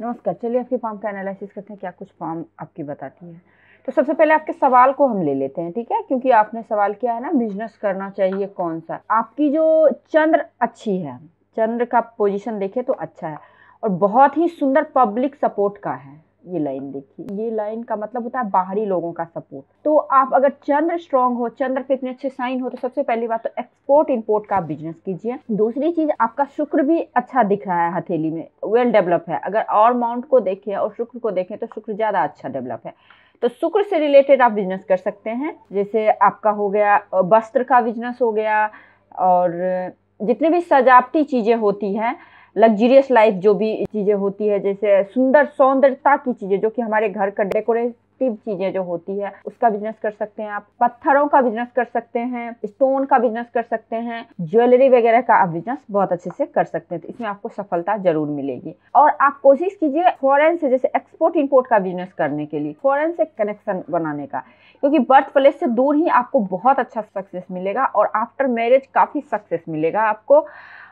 नमस्कार चलिए आपके फॉर्म का एनालिसिस करते हैं क्या कुछ फॉर्म आपकी बताती है तो सबसे पहले आपके सवाल को हम ले लेते हैं ठीक है क्योंकि आपने सवाल किया है ना बिजनेस करना चाहिए कौन सा आपकी जो चंद्र अच्छी है चंद्र का पोजिशन देखे तो अच्छा है और बहुत ही सुंदर पब्लिक सपोर्ट का है ये लाइन देखिए ये लाइन का मतलब होता है बाहरी लोगों का सपोर्ट तो आप अगर चंद्र स्ट्रांग हो चंद्र पे इतने अच्छे साइन हो तो सबसे पहली बात तो एक्सपोर्ट इम्पोर्ट का बिजनेस कीजिए दूसरी चीज आपका शुक्र भी अच्छा दिख रहा है हथेली में वेल डेवलप है अगर और माउंट को देखें और शुक्र को देखें तो शुक्र ज़्यादा अच्छा डेवलप है तो शुक्र से रिलेटेड आप बिजनेस कर सकते हैं जैसे आपका हो गया वस्त्र का बिजनेस हो गया और जितने भी सजावटी चीज़ें होती हैं लग्जरियस लाइफ जो भी चीज़ें होती है जैसे सुंदर सौंदर्यता की चीज़ें जो कि हमारे घर का डेकोरेटिव चीजें जो होती है उसका बिजनेस कर सकते हैं आप पत्थरों का बिजनेस कर सकते हैं स्टोन का बिजनेस कर सकते हैं ज्वेलरी वगैरह का आप बिजनेस बहुत अच्छे से कर सकते हैं तो इसमें आपको सफलता जरूर मिलेगी और आप कोशिश कीजिए फॉरेन से जैसे एक्सपोर्ट इम्पोर्ट का बिजनेस करने के लिए फॉरन से कनेक्शन बनाने का क्योंकि बर्थ प्लेस से दूर ही आपको बहुत अच्छा सक्सेस मिलेगा और आफ्टर मैरिज काफी सक्सेस मिलेगा आपको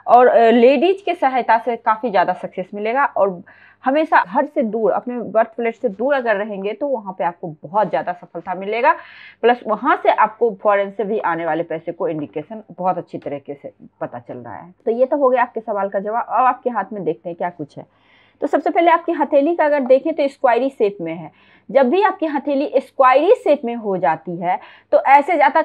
और लेडीज के सहायता से काफ़ी ज़्यादा सक्सेस मिलेगा और हमेशा घर से दूर अपने बर्थ प्लेट से दूर अगर रहेंगे तो वहाँ पे आपको बहुत ज़्यादा सफलता मिलेगा प्लस वहाँ से आपको फॉरेन से भी आने वाले पैसे को इंडिकेशन बहुत अच्छी तरीके से पता चल रहा है तो ये तो हो गया आपके सवाल का जवाब अब आपके हाथ में देखते हैं क्या कुछ है तो सबसे पहले आपकी हथेली का अगर देखें तो स्क्वायरी शेप में है जब भी आपकी हथेली स्क्वायरी शेप में हो जाती है तो ऐसे जहाँ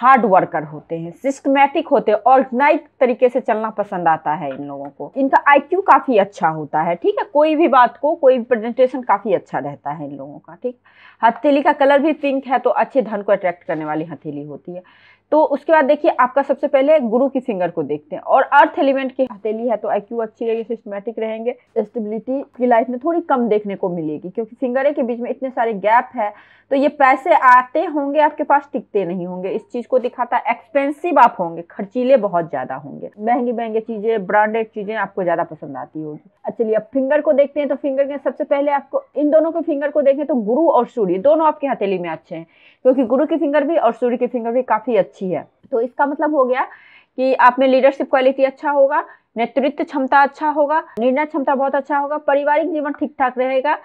हार्ड वर्कर होते हैं सिस्टमेटिक होते हैं ऑर्गेनाइज तरीके से चलना पसंद आता है इन लोगों को इनका आईक्यू काफ़ी अच्छा होता है ठीक है कोई भी बात को कोई भी प्रेजेंटेशन काफ़ी अच्छा रहता है इन लोगों का ठीक हथेली का कलर भी पिंक है तो अच्छे धन को अट्रैक्ट करने वाली हथेली होती है तो उसके बाद देखिए आपका सबसे पहले गुरु की फिंगर को देखते हैं और अर्थ एलिमेंट की हथेली है तो आईक्यू अच्छी रहेगी सिस्टमेटिक रहेंगे स्टेबिलिटी की लाइफ में थोड़ी कम देखने को मिलेगी क्योंकि फिंगर के बीच में इतने सारे गैप है तो ये पैसे आते होंगे आपके पास टिकते नहीं होंगे इस चीज़ को दिखाता है एक्सपेंसिव आप होंगे खर्चीले बहुत ज़्यादा होंगे महंगी महंगी चीज़ें ब्रांडेड चीज़ें आपको ज़्यादा पसंद आती होगी अच्छा चलिए अब फिंगर को देखते हैं तो फिंगर के सबसे पहले आपको इन दोनों के फिंगर को देखें तो गुरु और सूर्य दोनों आपके हथेली में अच्छे हैं क्योंकि गुरु की फिंगर भी और सूर्य की फिंगर भी काफ़ी अच्छी अच्छी है तो इसका मतलब हो गया कि आप में लीडरशिप क्वालिटी अच्छा होगा नेतृत्व क्षमता अच्छा होगा निर्णय क्षमता बहुत अच्छा होगा पारिवारिक जीवन ठीक ठाक रहेगा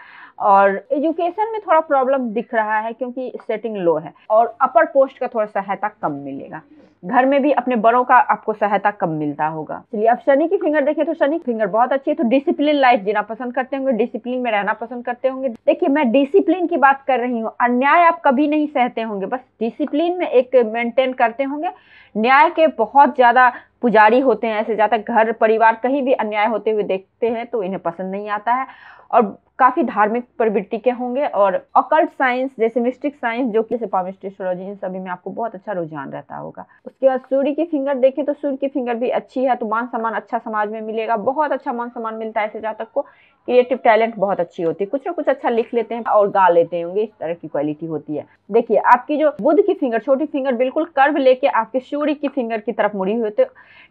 और एजुकेशन में थोड़ा प्रॉब्लम दिख रहा है क्योंकि सेटिंग लो है और अपर पोस्ट का थोड़ा सहायता कम मिलेगा घर में भी अपने बड़ों का आपको सहायता कम मिलता होगा चलिए अब शनि की फिंगर देखिए तो शनि की फिंगर बहुत अच्छी है तो डिसिप्लिन लाइफ जीना पसंद करते होंगे डिसिप्लिन में रहना पसंद करते होंगे देखिए मैं डिसिप्लिन की बात कर रही हूँ अन्याय आप कभी नहीं सहते होंगे बस डिसिप्लिन में एक मेंटेन करते होंगे न्याय के बहुत ज़्यादा पुजारी होते हैं ऐसे ज़्यादा घर परिवार कहीं भी अन्याय होते हुए देखते हैं तो इन्हें पसंद नहीं आता है और काफ़ी धार्मिक प्रवृत्ति के होंगे और अकल्ट साइंस जैसे मिस्टिक साइंस जो कि जैसे इन सभी में आपको बहुत अच्छा रुझान रहता होगा उसके बाद सूर्य की फिंगर देखें तो सूर्य की फिंगर भी अच्छी है तो मान सम्मान अच्छा समाज में मिलेगा बहुत अच्छा मान सम्मान मिलता है ऐसे जातक को क्रिएटिव टैलेंट बहुत अच्छी होती है कुछ ना कुछ अच्छा लिख लेते हैं और गा लेते होंगे इस तरह की क्वालिटी होती है देखिए आपकी जो बुद्ध की फिंगर छोटी फिंगर बिल्कुल कर्व लेके आपके सूर्य की फिंगर की तरफ मुड़ी हुई होती है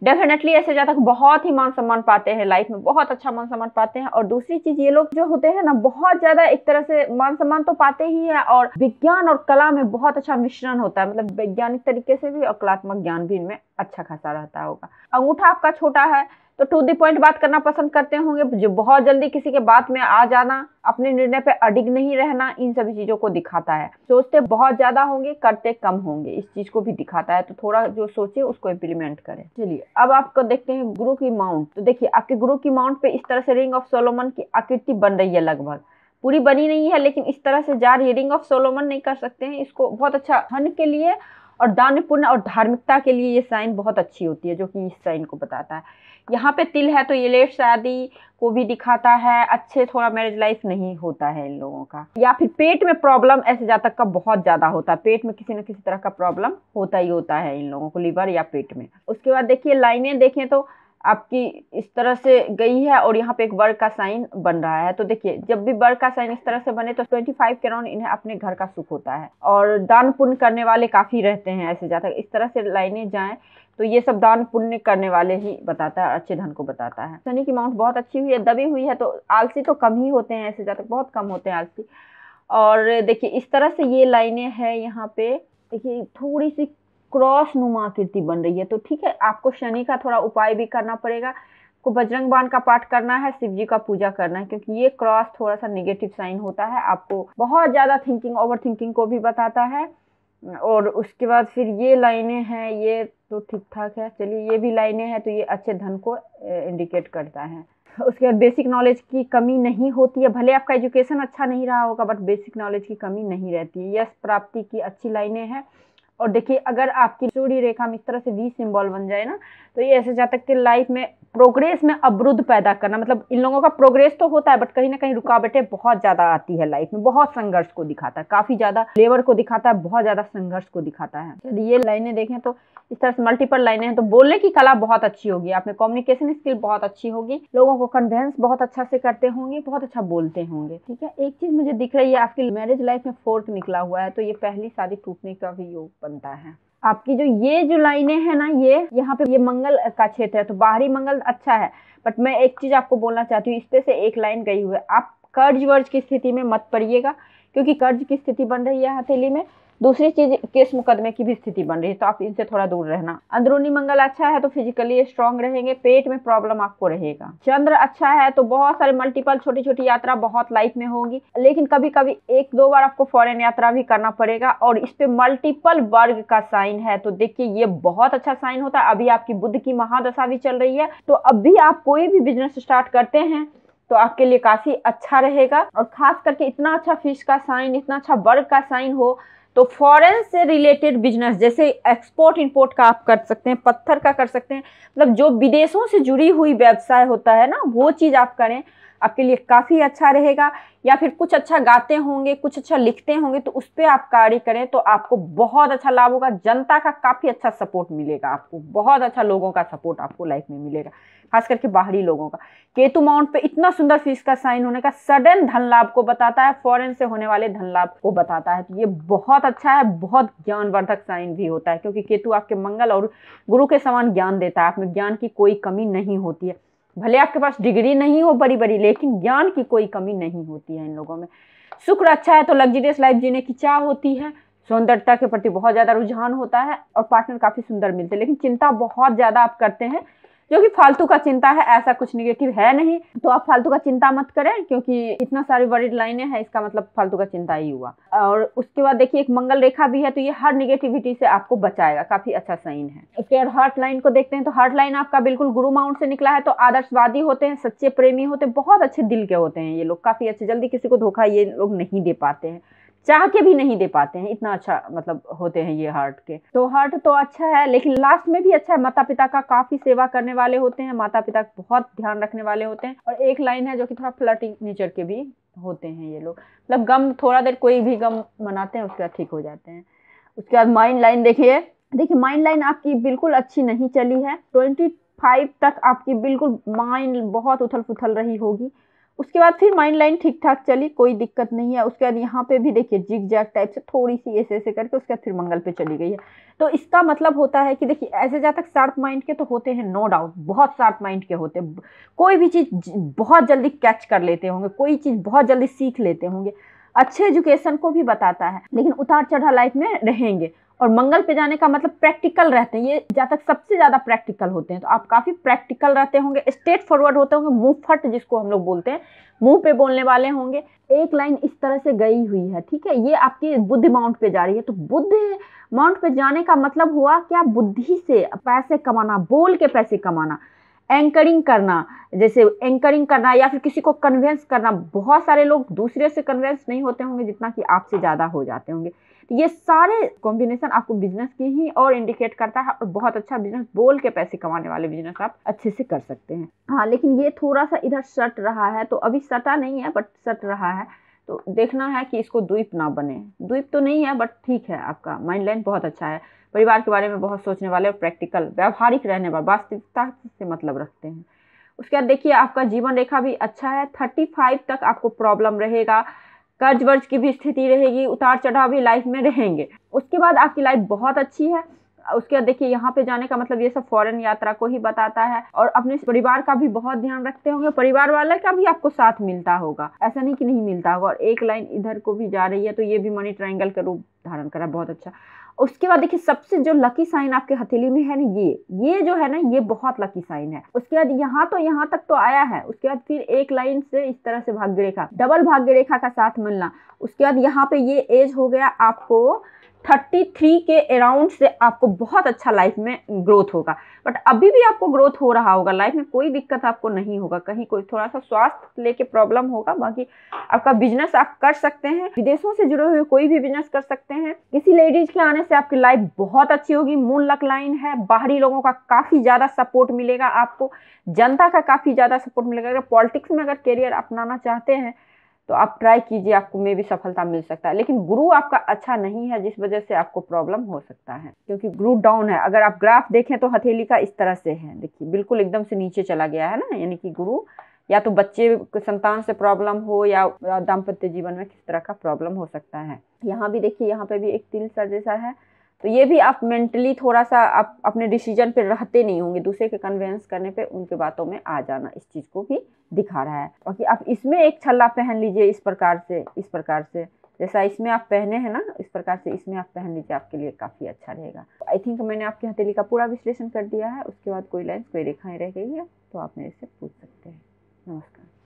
डेफिनेटली ऐसे जातक बहुत ही मान सम्मान पाते हैं लाइफ में बहुत अच्छा मान सम्मान पाते हैं और दूसरी चीज ये लोग जो होते हैं ना बहुत ज्यादा एक तरह से मान सम्मान तो पाते ही है और विज्ञान और कला में बहुत अच्छा मिश्रण होता है मतलब वैज्ञानिक तरीके से भी और कलात्मक ज्ञान भी इनमें अच्छा खासा रहता होगा अंगूठा आपका छोटा है तो टू दी पॉइंट बात करना पसंद करते होंगे जो बहुत जल्दी किसी के बात में आ जाना अपने निर्णय पे अडिग नहीं रहना इन सभी चीज़ों को दिखाता है सोचते बहुत ज़्यादा होंगे करते कम होंगे इस चीज़ को भी दिखाता है तो थोड़ा जो सोचे उसको इम्प्लीमेंट करें चलिए अब आपको देखते हैं गुरु की माउंट तो देखिए आपके गुरु की माउंट पे इस तरह से रिंग ऑफ सोलोमन की आकृति बन रही है लगभग पूरी बनी नहीं है लेकिन इस तरह से जा रही रिंग ऑफ सोलोमन नहीं कर सकते हैं इसको बहुत अच्छा धन के लिए और पुण्य और धार्मिकता के लिए ये साइन बहुत अच्छी होती है जो कि इस साइन को बताता है यहाँ पे तिल है तो ये लेट शादी को भी दिखाता है अच्छे थोड़ा मैरिज लाइफ नहीं होता है इन लोगों का या फिर पेट में प्रॉब्लम ऐसे जातक का बहुत ज़्यादा होता है पेट में किसी न किसी तरह का प्रॉब्लम होता ही होता है इन लोगों को लीवर या पेट में उसके बाद देखिए लाइनें देखें तो आपकी इस तरह से गई है और यहाँ पे एक वर्ग का साइन बन रहा है तो देखिए जब भी वर्ग का साइन इस तरह से बने तो 25 के राउंड इन्हें अपने घर का सुख होता है और दान पुण्य करने वाले काफ़ी रहते हैं ऐसे जाता इस तरह से लाइनें जाएं तो ये सब दान पुण्य करने वाले ही बताता है अच्छे धन को बताता है शनि की माउंट बहुत अच्छी हुई है दबी हुई है तो आलसी तो कम ही होते हैं ऐसे जातक बहुत कम होते हैं आलसी और देखिए इस तरह से ये लाइने हैं यहाँ पे देखिए थोड़ी सी क्रॉस नुमा आकृति बन रही है तो ठीक है आपको शनि का थोड़ा उपाय भी करना पड़ेगा को बजरंग बाण का पाठ करना है शिव जी का पूजा करना है क्योंकि ये क्रॉस थोड़ा सा नेगेटिव साइन होता है आपको बहुत ज़्यादा थिंकिंग ओवर थिंकिंग को भी बताता है और उसके बाद फिर ये लाइनें हैं ये तो ठीक ठाक है चलिए ये भी लाइनें हैं तो ये अच्छे धन को इंडिकेट करता है उसके बाद बेसिक नॉलेज की कमी नहीं होती है भले आपका एजुकेशन अच्छा नहीं रहा होगा बट बेसिक नॉलेज की कमी नहीं रहती है यश प्राप्ति की अच्छी लाइनें हैं और देखिए अगर आपकी सूर्य रेखा में इस तरह से वी सिंबल बन जाए ना तो ये ऐसे जाता है लाइफ में प्रोग्रेस में अवरुद्ध पैदा करना मतलब इन लोगों का प्रोग्रेस तो होता है बट कहीं ना कहीं रुकावटें बहुत ज़्यादा आती है लाइफ में बहुत संघर्ष को दिखाता है काफ़ी ज़्यादा लेबर को दिखाता है बहुत ज़्यादा संघर्ष को दिखाता है यदि ये लाइनें देखें तो इस तरह से मल्टीपल लाइनें हैं तो बोलने की कला बहुत अच्छी होगी आपने कम्युनिकेशन स्किल बहुत अच्छी होगी लोगों को कन्वेंस बहुत अच्छा से करते होंगे बहुत अच्छा बोलते होंगे ठीक है एक चीज़ मुझे दिख रही है आपकी मैरिज लाइफ में फोर्थ निकला हुआ है तो ये पहली शादी टूटने का भी योग बनता है आपकी जो ये जो लाइनें हैं ना ये यहाँ पे ये मंगल का क्षेत्र है तो बाहरी मंगल अच्छा है बट मैं एक चीज़ आपको बोलना चाहती हूँ इस पे से एक लाइन गई हुई है आप कर्ज वर्ज की स्थिति में मत पड़िएगा क्योंकि कर्ज की स्थिति बन रही है हथेली में दूसरी चीज केस मुकदमे की भी स्थिति बन रही है तो आप इनसे थोड़ा दूर रहना अंदरूनी मंगल अच्छा है तो फिजिकली स्ट्रांग रहेंगे पेट में प्रॉब्लम आपको रहेगा चंद्र अच्छा है तो बहुत सारे मल्टीपल छोटी छोटी यात्रा बहुत लाइफ में होगी लेकिन कभी कभी एक दो बार आपको फॉरेन यात्रा भी करना पड़ेगा और इस पे मल्टीपल वर्ग का साइन है तो देखिए ये बहुत अच्छा साइन होता है अभी आपकी बुद्ध की महादशा भी चल रही है तो अभी आप कोई भी बिजनेस स्टार्ट करते हैं तो आपके लिए काफ़ी अच्छा रहेगा और ख़ास करके इतना अच्छा फिश का साइन इतना अच्छा वर्ग का साइन हो तो फॉरेन से रिलेटेड बिजनेस जैसे एक्सपोर्ट इंपोर्ट का आप कर सकते हैं पत्थर का कर सकते हैं मतलब जो विदेशों से जुड़ी हुई व्यवसाय होता है ना वो चीज़ आप करें आपके लिए काफ़ी अच्छा रहेगा या फिर कुछ अच्छा गाते होंगे कुछ अच्छा लिखते होंगे तो उस पर आप कार्य करें तो आपको बहुत अच्छा लाभ होगा जनता का काफ़ी अच्छा सपोर्ट मिलेगा आपको बहुत अच्छा लोगों का सपोर्ट आपको लाइफ में मिलेगा खास करके बाहरी लोगों का केतु माउंट पे इतना सुंदर फीस का साइन होने का सडन धन लाभ को बताता है फॉरेन से होने वाले धन लाभ को बताता है तो ये बहुत अच्छा है बहुत ज्ञानवर्धक साइन भी होता है क्योंकि केतु आपके मंगल और गुरु के समान ज्ञान देता है आप में ज्ञान की कोई कमी नहीं होती है भले आपके पास डिग्री नहीं हो बड़ी बड़ी लेकिन ज्ञान की कोई कमी नहीं होती है इन लोगों में शुक्र अच्छा है तो लग्जरियस लाइफ जीने की चाह होती है सौंदर्यता के प्रति बहुत ज़्यादा रुझान होता है और पार्टनर काफ़ी सुंदर मिलते हैं लेकिन चिंता बहुत ज़्यादा आप करते हैं जो कि फालतू का चिंता है ऐसा कुछ निगेटिव है नहीं तो आप फालतू का चिंता मत करें क्योंकि इतना सारी वर्ड लाइने हैं इसका मतलब फालतू का चिंता ही हुआ और उसके बाद देखिए एक मंगल रेखा भी है तो ये हर निगेटिविटी से आपको बचाएगा काफी अच्छा साइन है उसके बाद हार्ट लाइन को देखते हैं तो हार्ट लाइन आपका बिल्कुल गुरु माउंट से निकला है तो आदर्शवादी होते हैं सच्चे प्रेमी होते हैं बहुत अच्छे दिल के होते हैं ये लोग काफी अच्छे जल्दी किसी को धोखा ये लोग नहीं दे पाते हैं चाह के भी नहीं दे पाते हैं इतना अच्छा मतलब होते हैं ये हार्ट के तो हार्ट तो अच्छा है लेकिन लास्ट में भी अच्छा है माता पिता का काफी सेवा करने वाले होते हैं माता पिता बहुत ध्यान रखने वाले होते हैं और एक लाइन है जो कि थोड़ा फ्लटिंग नेचर के भी होते हैं ये लोग मतलब गम थोड़ा देर कोई भी गम मनाते हैं उसके बाद ठीक हो जाते हैं उसके बाद माइंड लाइन देखिए देखिए माइंड लाइन आपकी बिल्कुल अच्छी नहीं चली है ट्वेंटी फाइव तक आपकी बिल्कुल माइंड बहुत उथल पुथल रही होगी उसके बाद फिर माइंड लाइन ठीक ठाक चली कोई दिक्कत नहीं है उसके बाद यहाँ पे भी देखिए जिग जैग टाइप से थोड़ी सी ऐसे ऐसे करके उसके बाद फिर मंगल पे चली गई है तो इसका मतलब होता है कि देखिए ऐसे जहाँ तक शार्प माइंड के तो होते हैं नो डाउट बहुत शार्प माइंड के होते हैं कोई भी चीज़ बहुत जल्दी कैच कर लेते होंगे कोई चीज़ बहुत जल्दी सीख लेते होंगे अच्छे एजुकेशन को भी बताता है लेकिन उतार चढ़ा लाइफ में रहेंगे और मंगल पे जाने का मतलब प्रैक्टिकल रहते हैं ये जातक सबसे ज़्यादा प्रैक्टिकल होते हैं तो आप काफ़ी प्रैक्टिकल रहते होंगे स्ट्रेट फॉरवर्ड होते होंगे मुंह फट जिसको हम लोग बोलते हैं मुंह पे बोलने वाले होंगे एक लाइन इस तरह से गई हुई है ठीक है ये आपकी बुद्ध माउंट पे जा रही है तो बुद्ध माउंट पे जाने का मतलब हुआ क्या बुद्धि से पैसे कमाना बोल के पैसे कमाना एंकरिंग करना जैसे एंकरिंग करना या फिर किसी को कन्वेंस करना बहुत सारे लोग दूसरे से कन्वेंस नहीं होते होंगे जितना कि आपसे ज़्यादा हो जाते होंगे तो ये सारे कॉम्बिनेशन आपको बिजनेस की ही और इंडिकेट करता है और बहुत अच्छा बिजनेस बोल के पैसे कमाने वाले बिजनेस आप अच्छे से कर सकते हैं हाँ लेकिन ये थोड़ा सा इधर सट रहा है तो अभी सटा नहीं है बट सट रहा है तो देखना है कि इसको द्वीप ना बने द्वीप तो नहीं है बट ठीक है आपका माइंड लाइन बहुत अच्छा है परिवार के बारे में बहुत सोचने वाले और प्रैक्टिकल व्यवहारिक रहने वाले वास्तविकता से मतलब रखते हैं उसके बाद देखिए आपका जीवन रेखा भी अच्छा है थर्टी फाइव तक आपको प्रॉब्लम रहेगा कर्ज वर्ज की भी स्थिति रहेगी उतार चढ़ाव भी लाइफ में रहेंगे उसके बाद आपकी लाइफ बहुत अच्छी है उसके बाद देखिए यहाँ पे जाने का मतलब ये सब फॉरेन यात्रा को ही बताता है और अपने परिवार का भी बहुत ध्यान रखते होंगे परिवार वाले का भी आपको साथ मिलता होगा ऐसा नहीं कि नहीं मिलता होगा और एक लाइन इधर को भी जा रही है तो ये भी मनी ट्राइंगल का रूप धारण करा बहुत अच्छा उसके बाद देखिए सबसे जो लकी साइन आपके हथेली में है ना ये ये जो है ना ये बहुत लकी साइन है उसके बाद यहाँ तो यहाँ तक तो आया है उसके बाद फिर एक लाइन से इस तरह से भाग्य रेखा डबल भाग्य रेखा का साथ मिलना उसके बाद यहाँ पे ये एज हो गया आपको थर्टी थ्री के अराउंड से आपको बहुत अच्छा लाइफ में ग्रोथ होगा बट अभी भी आपको ग्रोथ हो रहा होगा लाइफ में कोई दिक्कत आपको नहीं होगा कहीं कोई थोड़ा सा स्वास्थ्य लेके प्रॉब्लम होगा बाकी आपका बिजनेस आप कर सकते हैं विदेशों से जुड़े हुए कोई भी बिजनेस कर सकते हैं किसी लेडीज के आने से आपकी लाइफ बहुत अच्छी होगी मून लक लाइन है बाहरी लोगों का काफ़ी ज़्यादा सपोर्ट मिलेगा आपको जनता का काफ़ी ज़्यादा सपोर्ट मिलेगा अगर पॉलिटिक्स में अगर करियर अपनाना चाहते हैं तो आप ट्राई कीजिए आपको में भी सफलता मिल सकता है लेकिन गुरु आपका अच्छा नहीं है जिस वजह से आपको प्रॉब्लम हो सकता है क्योंकि गुरु डाउन है अगर आप ग्राफ देखें तो हथेली का इस तरह से है देखिए बिल्कुल एकदम से नीचे चला गया है ना यानी कि गुरु या तो बच्चे संतान से प्रॉब्लम हो या दाम्पत्य जीवन में किस तरह का प्रॉब्लम हो सकता है यहाँ भी देखिए यहाँ पे भी एक तिल सा जैसा है तो ये भी आप मेंटली थोड़ा सा आप अपने डिसीजन पे रहते नहीं होंगे दूसरे के कन्वेंस करने पे उनके बातों में आ जाना इस चीज़ को भी दिखा रहा है और कि आप इसमें एक छल्ला पहन लीजिए इस प्रकार से इस प्रकार से जैसा इसमें आप पहने हैं ना इस प्रकार से इसमें आप पहन लीजिए आपके लिए काफ़ी अच्छा रहेगा आई थिंक मैंने आपकी हथेली का पूरा विश्लेषण कर दिया है उसके बाद कोई लाइन कोई रेखाएँ रह गई है तो आप मेरे से पूछ सकते हैं नमस्कार